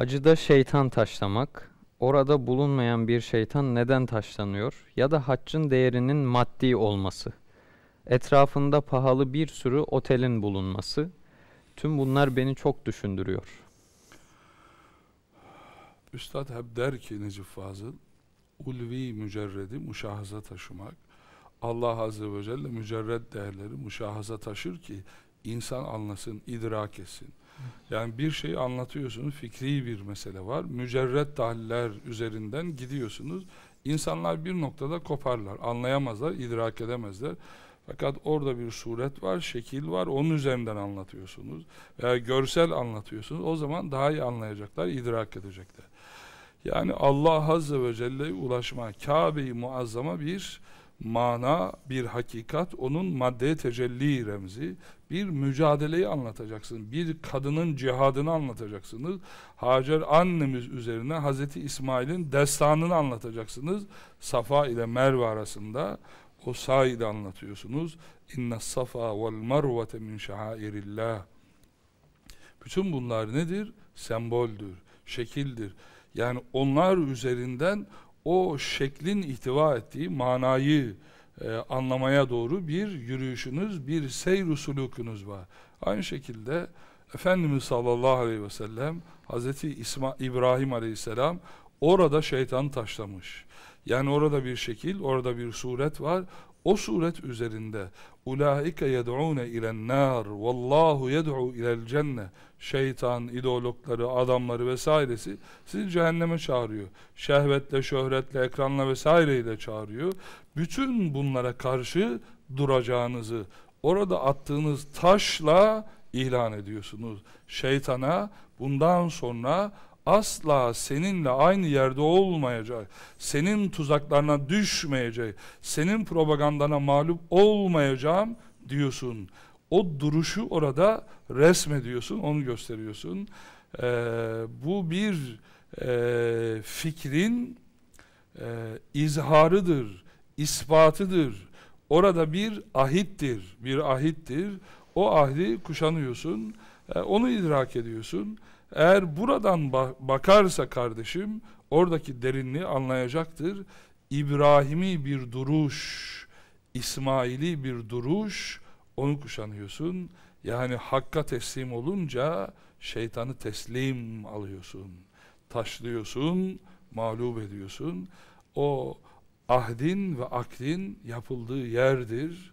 Hacıda şeytan taşlamak, orada bulunmayan bir şeytan neden taşlanıyor ya da haccın değerinin maddi olması, etrafında pahalı bir sürü otelin bulunması, tüm bunlar beni çok düşündürüyor. Üstad hep der ki Necip Fazıl, ulvi mücerredi müşahaza taşımak, Allah Azze ve Celle mücerred değerleri müşahaza taşır ki insan anlasın, idrak etsin. Yani bir şeyi anlatıyorsunuz, fikri bir mesele var. Mücerret tahliller üzerinden gidiyorsunuz. İnsanlar bir noktada koparlar, anlayamazlar, idrak edemezler. Fakat orada bir suret var, şekil var, onun üzerinden anlatıyorsunuz. Veya görsel anlatıyorsunuz. O zaman daha iyi anlayacaklar, idrak edecekler. Yani Allah Azze ve Celle'ye ulaşma, kabe Muazzama bir mana, bir hakikat, onun madde tecelli remzi, bir mücadeleyi anlatacaksın, bir kadının cihadını anlatacaksınız, Hacer annemiz üzerine Hazreti İsmail'in destanını anlatacaksınız, Safa ile Merve arasında o sayede anlatıyorsunuz, inna safa vel marvete min şahairillah. Bütün bunlar nedir? Semboldür, şekildir. Yani onlar üzerinden o şeklin ihtiva ettiği manayı e, anlamaya doğru bir yürüyüşünüz, bir seyr sulukunuz var. Aynı şekilde Efendimiz sallallahu aleyhi ve sellem Hazreti İsma, İbrahim aleyhisselam orada şeytanı taşlamış. Yani orada bir şekil, orada bir suret var o suret üzerinde ulaike yed'une ilen nar vallahu yed'u ilel cenne şeytan, ideologları, adamları vesairesi sizi cehenneme çağırıyor. Şehvetle, şöhretle, ekranla vesaireyle çağırıyor. Bütün bunlara karşı duracağınızı orada attığınız taşla ilan ediyorsunuz. Şeytana bundan sonra asla seninle aynı yerde olmayacak, senin tuzaklarına düşmeyecek, senin propagandana mağlup olmayacağım diyorsun. O duruşu orada resmediyorsun, onu gösteriyorsun. Ee, bu bir e, fikrin e, izharıdır, ispatıdır. Orada bir ahittir, bir ahittir. O ahdi kuşanıyorsun ee, onu idrak ediyorsun. Eğer buradan bakarsa kardeşim oradaki derinliği anlayacaktır. İbrahim'i bir duruş, İsmail'i bir duruş onu kuşanıyorsun. Yani hakka teslim olunca şeytanı teslim alıyorsun. Taşlıyorsun, mağlup ediyorsun. O ahdin ve akdin yapıldığı yerdir,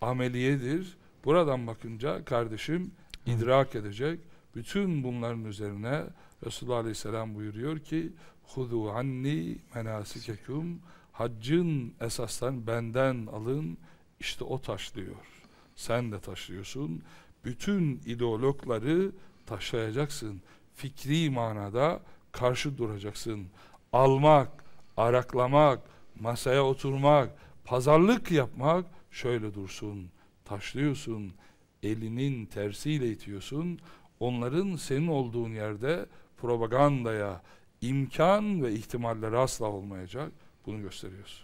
ameliyedir. Buradan bakınca kardeşim idrak edecek. Bütün bunların üzerine Resulullah Aleyhisselam buyuruyor ki hudu anni menasikekum haccın esaslarını benden alın işte o taşlıyor. Sen de taşlıyorsun. Bütün ideologları taşlayacaksın. Fikri manada karşı duracaksın. Almak, araklamak, masaya oturmak, pazarlık yapmak şöyle dursun. Taşlıyorsun elinin tersiyle itiyorsun. Onların senin olduğun yerde propagandaya imkan ve ihtimaller asla olmayacak. Bunu gösteriyorsun.